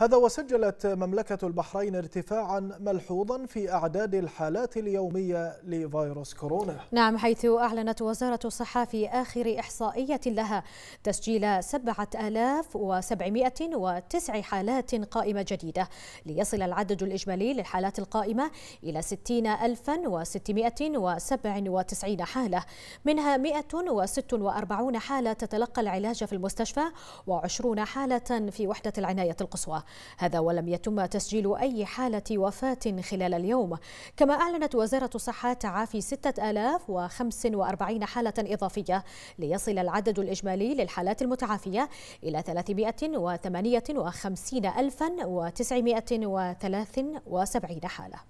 هذا وسجلت مملكة البحرين ارتفاعا ملحوظا في أعداد الحالات اليومية لفيروس كورونا نعم حيث أعلنت وزارة الصحة في آخر إحصائية لها تسجيل 7709 حالات قائمة جديدة ليصل العدد الإجمالي للحالات القائمة إلى 60697 حالة منها 146 حالة تتلقى العلاج في المستشفى و20 حالة في وحدة العناية القصوى هذا ولم يتم تسجيل أي حالة وفاة خلال اليوم كما أعلنت وزارة الصحة تعافي 6045 حالة إضافية ليصل العدد الإجمالي للحالات المتعافية إلى 358973 حالة